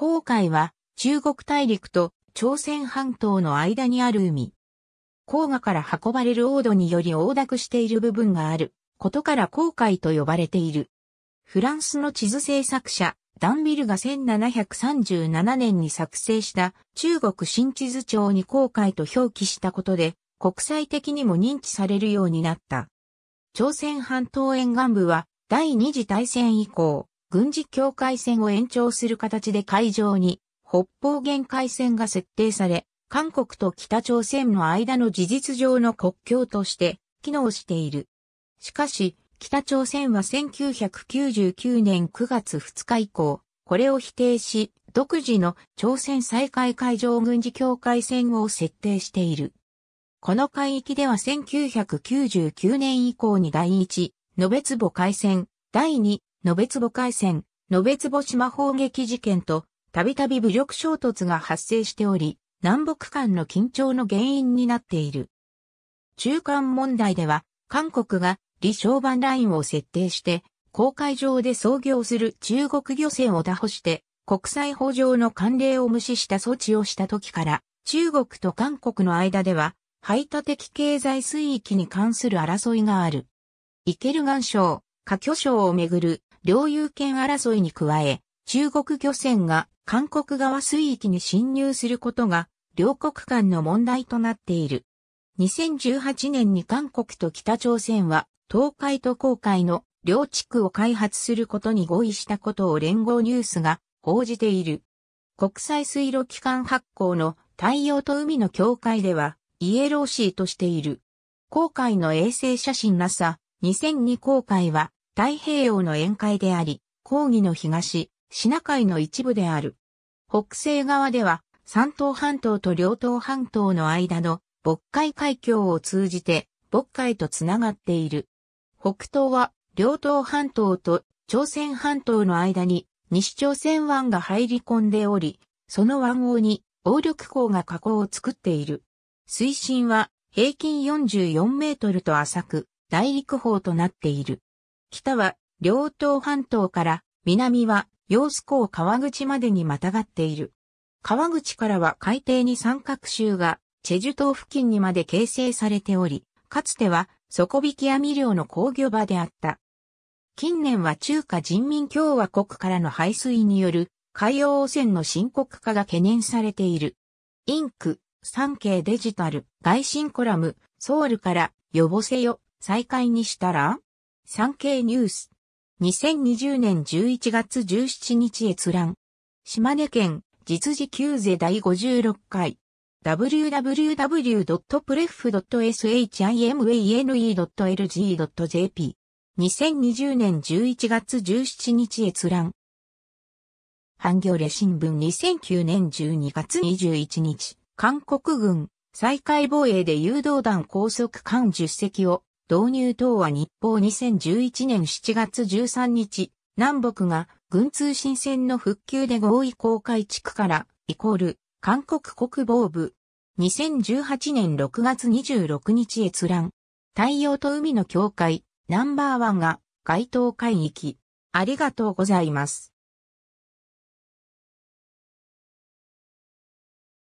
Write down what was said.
黄海は中国大陸と朝鮮半島の間にある海。黄河から運ばれる王土により横濁している部分があることから黄海と呼ばれている。フランスの地図制作者、ダンビルが1737年に作成した中国新地図帳に黄海と表記したことで国際的にも認知されるようになった。朝鮮半島沿岸部は第二次大戦以降、軍事境界線を延長する形で海上に北方限界線が設定され、韓国と北朝鮮の間の事実上の国境として機能している。しかし、北朝鮮は1999年9月2日以降、これを否定し、独自の朝鮮再開海上軍事境界線を設定している。この海域では1999年以降に第1、延べ坪海戦、第2、延坪海戦、延坪島砲撃事件と、たびたび武力衝突が発生しており、南北間の緊張の原因になっている。中間問題では、韓国が李承晩ラインを設定して、公海上で操業する中国漁船を打破して、国際法上の慣例を無視した措置をした時から、中国と韓国の間では、排他的経済水域に関する争いがある。イケル岩礁、下巨礁をめぐる領有権争いに加え、中国漁船が韓国側水域に侵入することが両国間の問題となっている。2018年に韓国と北朝鮮は東海と航海の両地区を開発することに合意したことを連合ニュースが報じている。国際水路機関発行の太陽と海の境界ではイエローシーとしている。航海の衛星写真 NASA2002 航海は太平洋の沿海であり、抗議の東、シナ海の一部である。北西側では、山東半島と両東半島の間の渤海海峡を通じて、渤海とつながっている。北東は、両東半島と朝鮮半島の間に、西朝鮮湾が入り込んでおり、その湾岸に、応力港が河口を作っている。水深は、平均44メートルと浅く、大陸峰となっている。北は両島半島から南は洋子港川口までにまたがっている。川口からは海底に三角州がチェジュ島付近にまで形成されており、かつては底引き網漁の工業場であった。近年は中華人民共和国からの排水による海洋汚染の深刻化が懸念されている。インク、産経デジタル、外信コラム、ソウルから、よぼせよ、再開にしたら産経ニュース。2020年11月17日閲覧。島根県、実時急税第56回。www.pref.shimane.lg.jp。2020年11月17日閲覧。ハンギョレ新聞2009年12月21日、韓国軍、再開防衛で誘導弾高速艦10隻を導入等は日報2011年7月13日、南北が軍通新線の復旧で合意公開地区から、イコール、韓国国防部。2018年6月26日閲覧。太陽と海の境界、ナンバーワンが該当海域。ありがとうございます。